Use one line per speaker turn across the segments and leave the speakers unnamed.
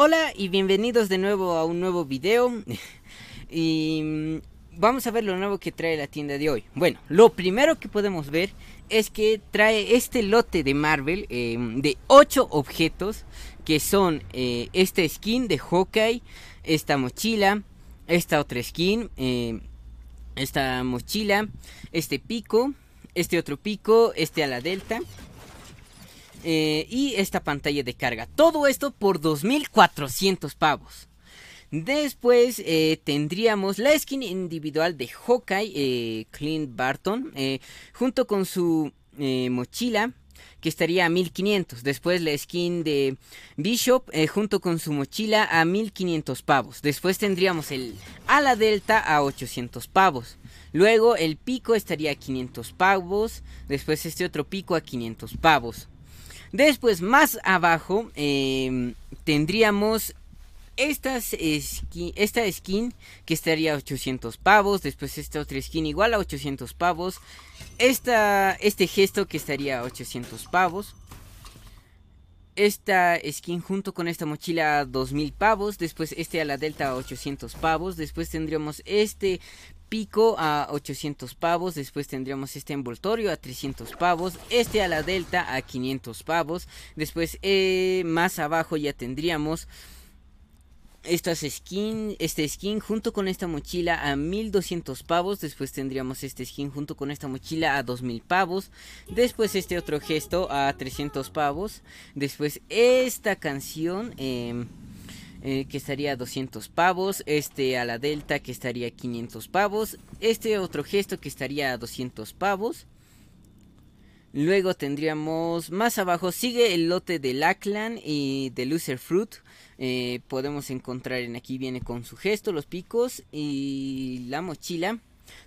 Hola y bienvenidos de nuevo a un nuevo video y mm, vamos a ver lo nuevo que trae la tienda de hoy. Bueno, lo primero que podemos ver es que trae este lote de Marvel eh, de 8 objetos que son eh, esta skin de Hawkeye, esta mochila, esta otra skin, eh, esta mochila, este pico, este otro pico, este a la delta eh, y esta pantalla de carga. Todo esto por 2.400 pavos. Después eh, tendríamos la skin individual de Hawkeye, eh, Clint Barton, junto con su mochila que estaría a 1500. Después la skin de Bishop junto con su mochila a 1500 pavos. Después tendríamos el ala delta a 800 pavos. Luego el pico estaría a 500 pavos. Después este otro pico a 500 pavos. Después, más abajo, em, tendríamos estas esta skin que estaría a 800 pavos. Después esta otra skin igual a 800 pavos. este gesto que estaría a 800 pavos. Esta skin junto con esta mochila a 2000 pavos. Después este a la delta a 800 pavos. Después tendríamos este pico a 800 pavos, después tendríamos este envoltorio a 300 pavos, este a la delta a 500 pavos, después eh, más abajo ya tendríamos estas skin, este skin junto con esta mochila a 1200 pavos, después tendríamos este skin junto con esta mochila a 2000 pavos, después este otro gesto a 300 pavos, después esta canción... Em, eh, que estaría a 200 pavos, este a la Delta que estaría a 500 pavos, este otro gesto que estaría a 200 pavos. Luego tendríamos más abajo, sigue el lote de Lackland y de Loser Fruit. Eh, podemos encontrar en aquí, viene con su gesto, los picos y la mochila.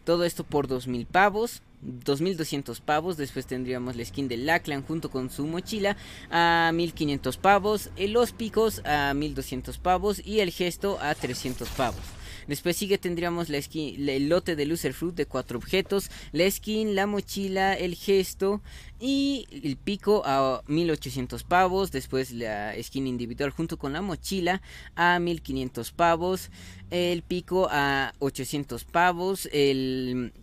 Todo esto por 2000 pavos. 2.200 pavos, después tendríamos la skin de Lachlan junto con su mochila a 1.500 pavos, los picos a 1.200 pavos y el gesto a 300 pavos. Después sigue tendríamos la skin, el lote de Loser Fruit de 4 objetos, la skin, la mochila, el gesto y el pico a 1800 pavos, después la skin individual junto con la mochila a 1500 pavos, el pico a 800 pavos, el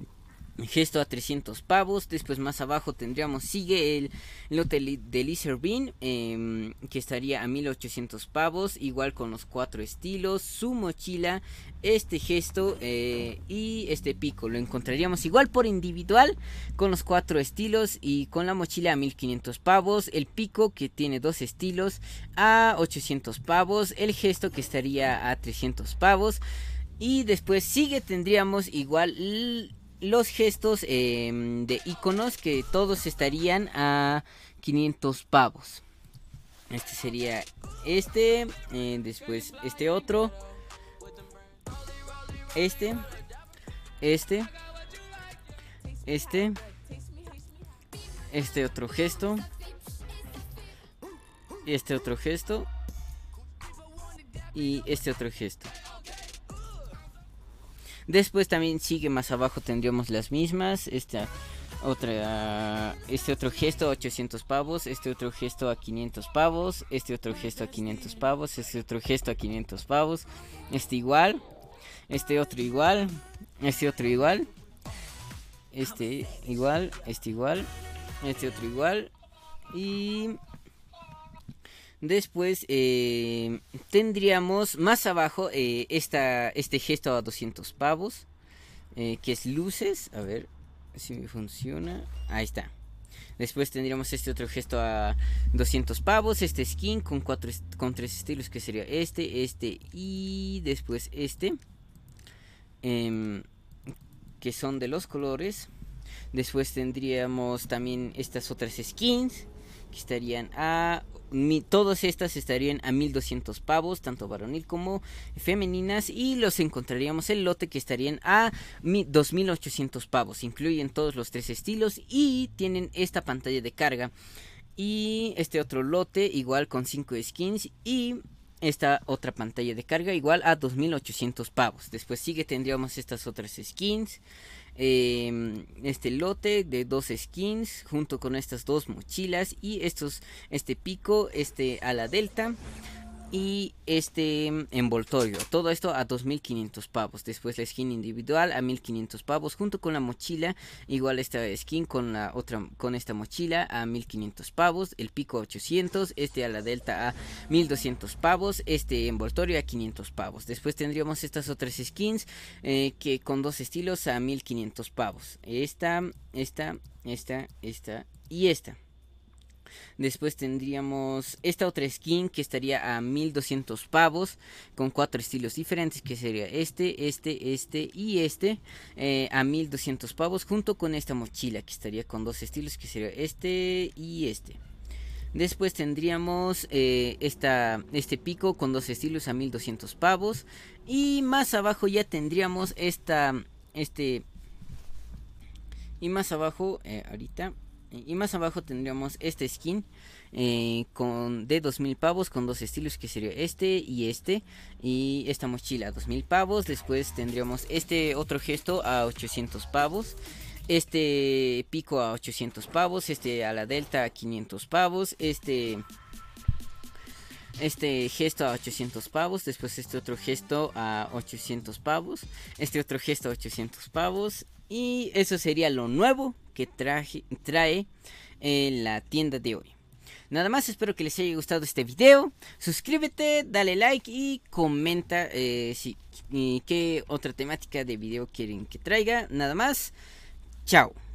Gesto a 300 pavos. Después más abajo tendríamos, sigue el lote de Lizard Bean, em, que estaría a 1800 pavos. Igual con los cuatro estilos. Su mochila, este gesto eh, y este pico. Lo encontraríamos igual por individual con los cuatro estilos y con la mochila a 1500 pavos. El pico que tiene dos estilos a 800 pavos. El gesto que estaría a 300 pavos. Y después sigue tendríamos igual los gestos em, de iconos que todos estarían a 500 pavos. Este sería este, eh, después este otro, este, este, este, este otro gesto, este otro gesto y este otro gesto. Después también sigue más abajo tendríamos las mismas. Esta otra este otro gesto a 800 pavos, este otro gesto a 500 pavos, este otro gesto a 500 pavos, este otro gesto a 500 pavos, este igual, este otro igual, este otro igual, este igual, este igual, este otro igual y Después eh, tendríamos más abajo eh, este gesto a 200 pavos, eh, que es luces. A ver si me funciona. Ahí está. Después tendríamos este otro gesto a 200 pavos, este skin con, cuatro, con tres estilos que sería este, este y después este, em, que son de los colores. Después tendríamos también estas otras skins que estarían a mi, todas estas estarían a 1200 pavos, tanto varonil como femeninas, y los encontraríamos el lote que estarían a 2800 pavos. Incluyen todos los tres estilos y tienen esta pantalla de carga. Y este otro lote, igual con 5 skins. Y esta otra pantalla de carga igual a 2800 pavos. Después sigue tendríamos estas otras skins. Em, este lote de dos skins junto con estas dos mochilas y estos este pico este a la delta y este envoltorio. Todo esto a 2.500 pavos. Después la skin individual a 1.500 pavos junto con la mochila. Igual esta skin con la otra con esta mochila a 1.500 pavos. El pico a 800. Este a la delta a 1.200 pavos. Este envoltorio a 500 pavos. Después tendríamos estas otras skins eh, que con dos estilos a 1.500 pavos. Esta, esta, esta, esta y esta. Después tendríamos esta otra skin que estaría a 1200 pavos con cuatro estilos diferentes que sería este, este, este y este eh, a 1200 pavos junto con esta mochila que estaría con dos estilos que sería este y este. Después tendríamos eh, esta, este pico con dos estilos a 1200 pavos. Y más abajo ya tendríamos esta, este... Y más abajo, eh, ahorita, y más abajo tendríamos este skin eh, con de 2000 pavos con dos estilos que sería este y este. Y esta mochila a 2000 pavos. Después tendríamos este otro gesto a 800 pavos. Este pico a 800 pavos. Este a la delta a 500 pavos. Este este gesto a 800 pavos, después este otro gesto a 800 pavos, este otro gesto a 800 pavos, y eso sería lo nuevo que traje, trae en eh, la tienda de hoy. Nada más, espero que les haya gustado este video. Suscríbete, dale like y comenta eh, si, qué otra temática de video quieren que traiga. Nada más, chao.